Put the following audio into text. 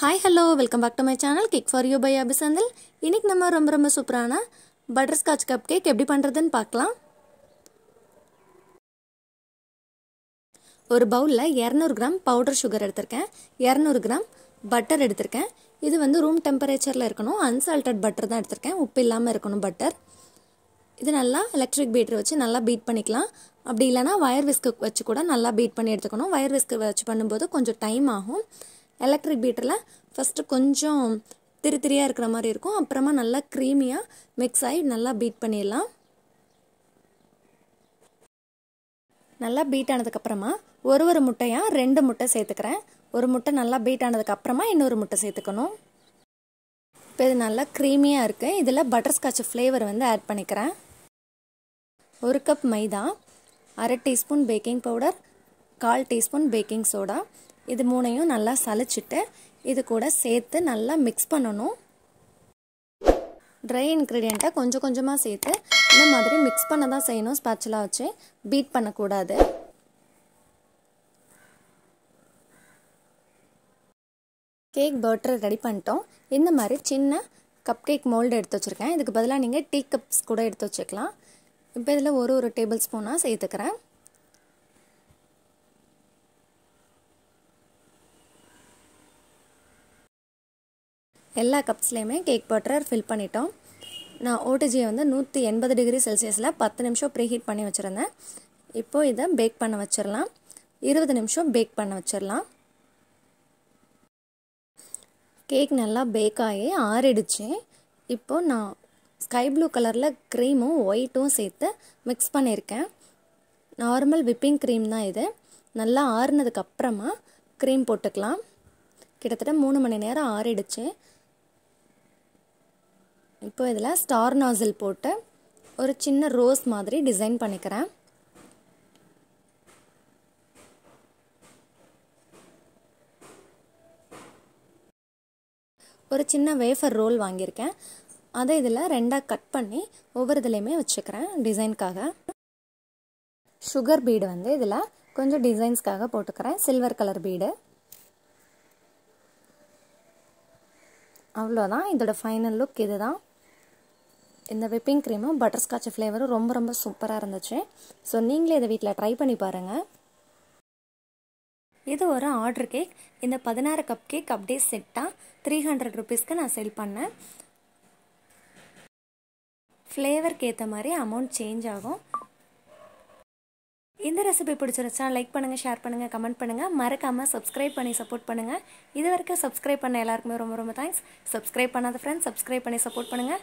hi hello welcome back to my channel cake for you by அபிசந்தல் இன்றைக்கி நம்ம ரொம்ப ரொம்ப சூப்பரான பட்டர்ஸ்காட்ச் கப் கேக் எப்படி பண்ணுறதுன்னு பார்க்கலாம் ஒரு பவுலில் இரநூறு கிராம் பவுடர் சுகர் எடுத்திருக்கேன் இரநூறு கிராம் பட்டர் எடுத்திருக்கேன் இது வந்து ரூம் டெம்பரேச்சரில் இருக்கணும் அன்சால்டட் பட்டர் தான் எடுத்திருக்கேன் உப்பு இல்லாமல் இருக்கணும் பட்டர் இது நல்லா எலக்ட்ரிக் பீட்டர் வச்சு நல்லா பீட் பண்ணிக்கலாம் அப்படி இல்லைனா வயர் விஸ்க்கு வச்சு கூட நல்லா பீட் பண்ணி எடுத்துக்கணும் வயர் விஸ்க்கு வச்சு பண்ணும்போது கொஞ்சம் டைம் ஆகும் எலக்ட்ரிக் பீட்டரில் ஃபஸ்ட்டு கொஞ்சம் திரு திரியாக இருக்கிற மாதிரி இருக்கும் அப்புறமா நல்லா க்ரீமியாக மிக்ஸ் ஆகி நல்லா பீட் பண்ணிடலாம் நல்லா பீட் ஆனதுக்கப்புறமா ஒரு ஒரு முட்டையாக ரெண்டு முட்டை சேர்த்துக்கிறேன் ஒரு முட்டை நல்லா பீட் ஆனதுக்கப்புறமா இன்னொரு முட்டை சேர்த்துக்கணும் இப்போ இது நல்லா க்ரீமியாக இருக்குது இதில் பட்டர்ஸ்காட்ச் ஃப்ளேவர் வந்து ஆட் பண்ணிக்கிறேன் ஒரு கப் மைதா அரை டீஸ்பூன் பேக்கிங் பவுடர் கால் டீஸ்பூன் பேக்கிங் சோடா இது மூணையும் நல்லா சளிச்சிட்டு இது கூட சேர்த்து நல்லா மிக்ஸ் பண்ணணும் ட்ரை இன்க்ரீடியண்ட்டை கொஞ்சம் கொஞ்சமாக சேர்த்து இந்த மாதிரி மிக்ஸ் பண்ண தான் செய்யணும் ஸ்பேச்சுலா வச்சு பீட் பண்ணக்கூடாது கேக் பட்டர் ரெடி பண்ணிட்டோம் இந்த மாதிரி சின்ன கப் கேக் மோல்டு எடுத்து வச்சுருக்கேன் இதுக்கு பதிலாக நீங்கள் டீ கப்ஸ் கூட எடுத்து வச்சுக்கலாம் இப்போ இதில் ஒரு ஒரு டேபிள் ஸ்பூனாக சேர்த்துக்கிறேன் எல்லா கப்ஸ்லேயுமே கேக் பட்டர் ஃபில் பண்ணிட்டோம் நான் ஓடிஜியை வந்து நூற்றி எண்பது டிகிரி செல்சியஸில் பத்து நிமிஷம் ப்ரீஹீட் பண்ணி வச்சுருந்தேன் இப்போது இதை பேக் பண்ண வச்சிடலாம் இருபது நிமிஷம் பேக் பண்ண வச்சிடலாம் கேக் நல்லா பேக் ஆகி ஆறிடுச்சு இப்போது நான் ஸ்கை ப்ளூ கலரில் க்ரீமும் ஒயிட்டும் சேர்த்து மிக்ஸ் பண்ணியிருக்கேன் நார்மல் விப்பிங் க்ரீம் தான் இது நல்லா ஆறுனதுக்கப்புறமா க்ரீம் போட்டுக்கலாம் கிட்டத்தட்ட மூணு மணி நேரம் ஆறிடுச்சு இப்போ இதில் ஸ்டார் நாசில் போட்டு ஒரு சின்ன ரோஸ் மாதிரி டிசைன் பண்ணிக்கிறேன் ஒரு சின்ன வேஃபர் ரோல் வாங்கியிருக்கேன் அதை இதில் ரெண்டாக கட் பண்ணி ஒவ்வொரு இதுலேயுமே வச்சுக்கிறேன் டிசைனுக்காக சுகர் பீடு வந்து இதில் கொஞ்சம் டிசைன்ஸ்க்காக போட்டுக்கிறேன் சில்வர் கலர் பீடு அவ்வளோதான் இதோட ஃபைனல் லுக் இது தான் இந்த விப்பிங் க்ரீமும் பட்டர்ஸ்காட்ச் ஃப்ளேவரும் ரொம்ப ரொம்ப சூப்பராக இருந்துச்சு ஸோ நீங்களே இதை வீட்டில் ட்ரை பண்ணி பாருங்கள் இது ஒரு ஆர்டர் கேக் இந்த பதினாறு கப் கேக் அப்படியே செட்டாக த்ரீ ஹண்ட்ரட் ருபீஸ்க்கு நான் செல் பண்ணேன் ஃப்ளேவருக்கு ஏற்ற மாதிரி அமௌண்ட் சேஞ்ச் ஆகும் இந்த ரெசிபி பிடிச்சிருச்சா லைக் பண்ணுங்கள் ஷேர் பண்ணுங்கள் கமெண்ட் பண்ணுங்கள் மறக்காமல் சப்ஸ்கிரைப் பண்ணி சப்போர்ட் பண்ணுங்கள் இது வரைக்கும் சப்ஸ்கிரைப் பண்ண எல்லாருக்குமே ரொம்ப ரொம்ப தேங்க்ஸ் சப்ஸ்கிரைப் பண்ணாத ஃப்ரெண்ட்ஸ் சப்ஸ்கிரைப் பண்ணி சப்போர்ட் பண்ணுங்கள்